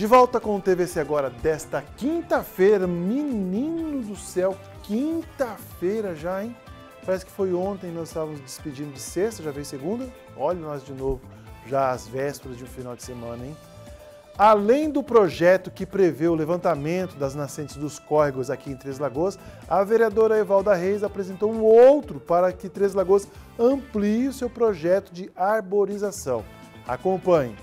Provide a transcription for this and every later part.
De volta com o TVC agora desta quinta-feira. Menino do céu, quinta-feira já, hein? Parece que foi ontem nós estávamos despedindo de sexta, já vem segunda. Olha nós de novo, já às vésperas de um final de semana, hein? Além do projeto que prevê o levantamento das nascentes dos córregos aqui em Três Lagoas, a vereadora Evalda Reis apresentou um outro para que Três Lagoas amplie o seu projeto de arborização. Acompanhe.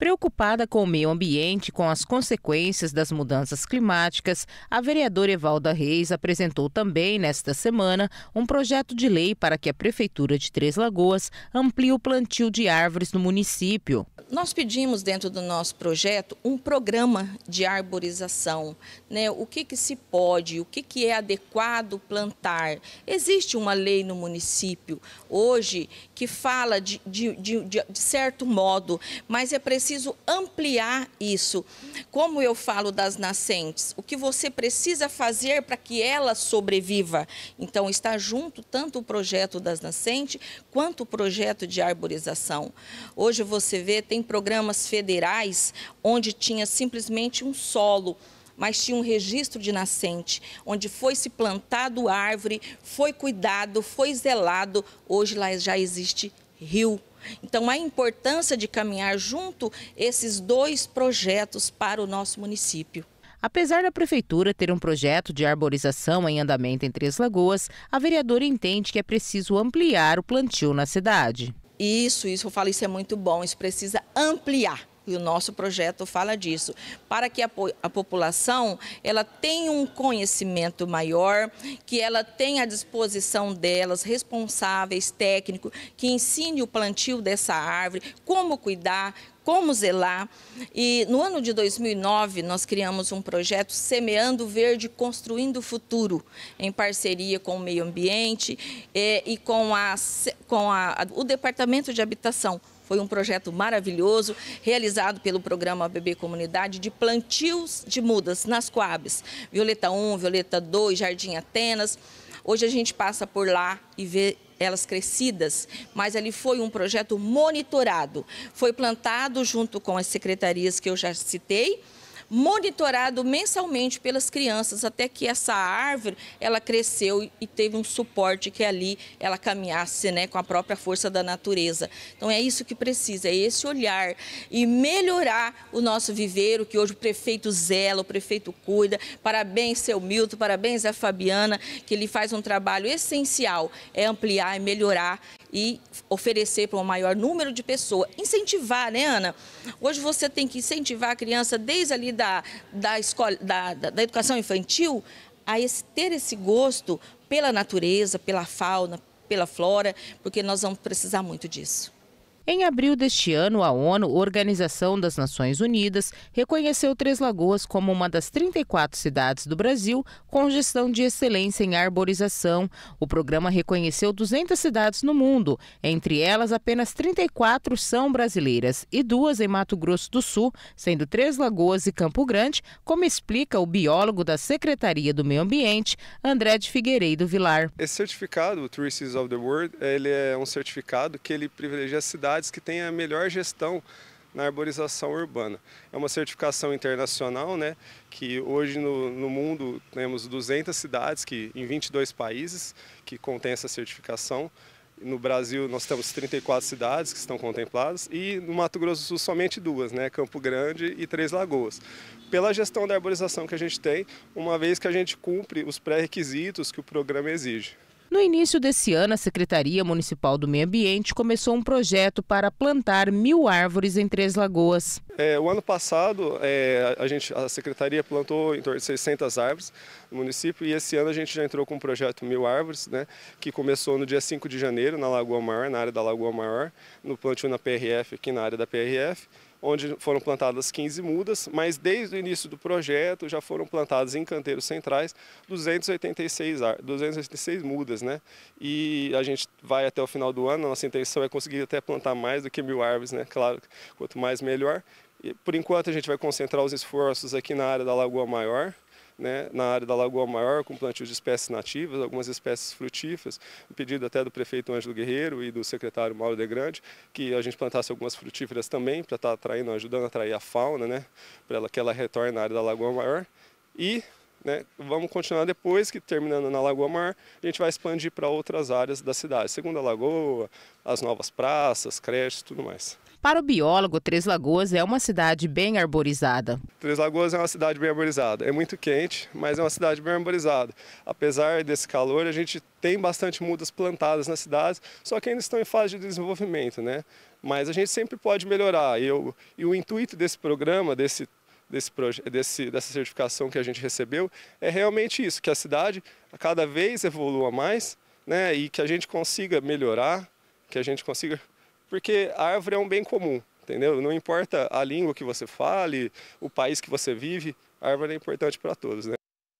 Preocupada com o meio ambiente e com as consequências das mudanças climáticas, a vereadora Evalda Reis apresentou também nesta semana um projeto de lei para que a Prefeitura de Três Lagoas amplie o plantio de árvores no município. Nós pedimos dentro do nosso projeto um programa de arborização, né? o que, que se pode, o que, que é adequado plantar. Existe uma lei no município hoje que fala de, de, de, de certo modo, mas é preciso preciso ampliar isso. Como eu falo das nascentes, o que você precisa fazer para que ela sobreviva? Então, está junto tanto o projeto das nascentes quanto o projeto de arborização. Hoje você vê, tem programas federais onde tinha simplesmente um solo mas tinha um registro de nascente, onde foi se plantado árvore, foi cuidado, foi zelado. Hoje lá já existe rio então, a importância de caminhar junto esses dois projetos para o nosso município. Apesar da prefeitura ter um projeto de arborização em andamento em Três Lagoas, a vereadora entende que é preciso ampliar o plantio na cidade. Isso, isso, eu falo, isso é muito bom, isso precisa ampliar e o nosso projeto fala disso, para que a, a população ela tenha um conhecimento maior, que ela tenha à disposição delas responsáveis, técnicos que ensine o plantio dessa árvore, como cuidar, como zelar. E no ano de 2009, nós criamos um projeto Semeando Verde, Construindo o Futuro, em parceria com o meio ambiente e, é, e com, a, com a, o Departamento de Habitação. Foi um projeto maravilhoso, realizado pelo programa BB Comunidade de plantios de mudas nas Coabs. Violeta 1, Violeta 2, Jardim Atenas. Hoje a gente passa por lá e vê elas crescidas, mas ali foi um projeto monitorado. Foi plantado junto com as secretarias que eu já citei, monitorado mensalmente pelas crianças até que essa árvore ela cresceu e teve um suporte que ali ela caminhasse né, com a própria força da natureza. Então é isso que precisa, é esse olhar e melhorar o nosso viveiro, que hoje o prefeito zela, o prefeito cuida. Parabéns, seu Milton, parabéns a Fabiana, que ele faz um trabalho essencial, é ampliar e melhorar e oferecer para um maior número de pessoas. Incentivar, né, Ana? Hoje você tem que incentivar a criança desde ali da, da, escola, da, da, da educação infantil a esse, ter esse gosto pela natureza, pela fauna, pela flora, porque nós vamos precisar muito disso. Em abril deste ano, a ONU, Organização das Nações Unidas, reconheceu Três Lagoas como uma das 34 cidades do Brasil com gestão de excelência em arborização. O programa reconheceu 200 cidades no mundo, entre elas apenas 34 são brasileiras e duas em Mato Grosso do Sul, sendo Três Lagoas e Campo Grande, como explica o biólogo da Secretaria do Meio Ambiente, André de Figueiredo Vilar. Esse certificado, o Tourists of the World, ele é um certificado que ele privilegia a cidade cidades que têm a melhor gestão na arborização urbana. É uma certificação internacional, né, que hoje no, no, mundo temos 200 cidades que em 22 países que contém essa certificação. No Brasil nós temos 34 cidades que estão contempladas e no Mato Grosso do Sul somente duas, né, Campo Grande e Três Lagoas. Pela gestão da arborização que a gente tem, uma vez que a gente cumpre os pré-requisitos que o programa exige. No início desse ano, a Secretaria Municipal do Meio Ambiente começou um projeto para plantar mil árvores em Três Lagoas. É, o ano passado, é, a, gente, a Secretaria plantou em torno de 600 árvores no município e esse ano a gente já entrou com o um projeto Mil Árvores, né, que começou no dia 5 de janeiro na Lagoa Maior, na área da Lagoa Maior, no plantio na PRF, aqui na área da PRF onde foram plantadas 15 mudas, mas desde o início do projeto já foram plantadas em canteiros centrais 286, 286 mudas, né? E a gente vai até o final do ano, nossa intenção é conseguir até plantar mais do que mil árvores, né? Claro, quanto mais melhor. E por enquanto a gente vai concentrar os esforços aqui na área da Lagoa Maior, né, na área da Lagoa Maior, com plantio de espécies nativas, algumas espécies frutíferas, pedido até do prefeito Ângelo Guerreiro e do secretário Mauro De Grande, que a gente plantasse algumas frutíferas também, para estar tá atraindo, ajudando a atrair a fauna, né, para que ela retorne na área da Lagoa Maior. E né? Vamos continuar depois, que terminando na Lagoa Mar, a gente vai expandir para outras áreas da cidade, Segunda Lagoa, as novas praças, creches tudo mais. Para o biólogo, Três Lagoas é uma cidade bem arborizada. Três Lagoas é uma cidade bem arborizada. É muito quente, mas é uma cidade bem arborizada. Apesar desse calor, a gente tem bastante mudas plantadas na cidade, só que ainda estão em fase de desenvolvimento, né? Mas a gente sempre pode melhorar. E, eu, e o intuito desse programa, desse desse, desse, dessa certificação que a gente recebeu é realmente isso, que a cidade cada vez evolua mais né, e que a gente consiga melhorar, que a gente consiga... Porque a árvore é um bem comum, entendeu? Não importa a língua que você fale, o país que você vive, a árvore é importante para todos, né?